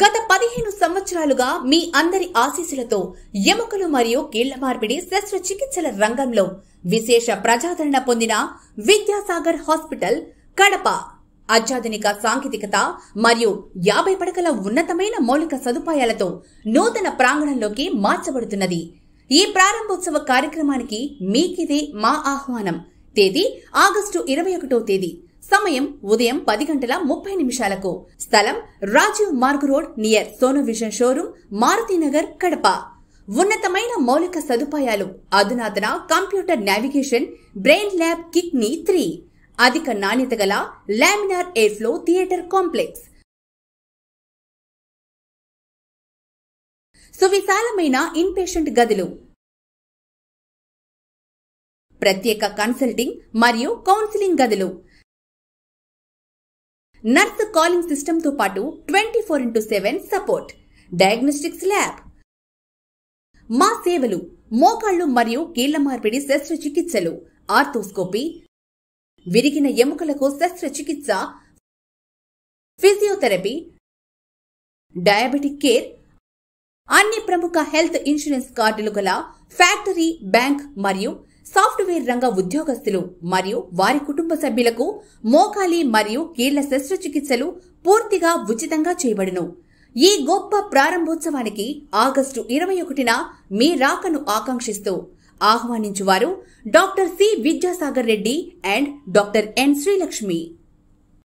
గత పదిహేను సంవత్సరాలుగా మీ అందరి ఆశీస్సులతో ఎముకలు మరియు కీళ్ల మార్పిడి శస్త్రచికిత్సల రంగంలో విశేష ప్రజాదరణ పొందిన విద్యాసాగర్ హాస్పిటల్ కడప అత్యాధునిక సాంకేతికత మరియు యాభై పడకల ఉన్నతమైన మౌలిక సదుపాయాలతో నూతన ప్రాంగణంలోకి మార్చబడుతున్నది ఈ ప్రారంభోత్సవ కార్యక్రమానికి మీకిదే మా ఆహ్వానం తేదీ ఆగస్టు ఇరవై ఒకటో తేదీ సమయం ఉదయం పది గంటల ముప్పై నిమిషాలకు స్థలం Rajiv Marg road near Sonovision vision Maruti Marutinagar Kadapa ఉన్నతమైన మౌలిక సదుపాయాలు అధునాతన computer navigation brain lab kidney three అధిక నాణ్యత గల లామినార్ ఎయిర్ఫ్లో థియేటర్ కాంప్లెక్స్ సువిశాలమైన ఇన్పేషెంట్ గదులు ప్రత్యేక కన్సల్టింగ్ మరియు కౌన్సిలింగ్ గదులు నర్స్ కాలింగ్ సిస్టంతో పాటు twenty four into seven support diagnostics lab మా సేవలు మోకాళ్లు మరియు కీళ్ల మార్పిడి శస్త్రచికిత్సలు ఆర్థోస్కోపీ విరిగిన ఎముకలకు శస్త్రచికిత్స ఫిజియోథెరపీ డయాబెటిక్ కేర్ అన్ని ప్రముఖ హెల్త్ ఇన్సూరెన్స్ కార్డులు గల ఫ్యాక్టరీ బ్యాంక్ మరియు సాఫ్ట్వేర్ రంగ ఉద్యోగస్తులు మరియు వారి కుటుంబ సభ్యులకు మోకాలి మరియు కీళ్ల శస్త్రచికిత్సలు పూర్తిగా ఉచితంగా చేయబడును ఈ గొప్ప ప్రారంభోత్సవానికి ఆగస్టు ఇరవై ఒకటిన మీ రాకను ఆకాంక్షిస్తూ ఆహ్వానించువారు doctor C Vidyasagar Reddy and doctor N Srilakshmi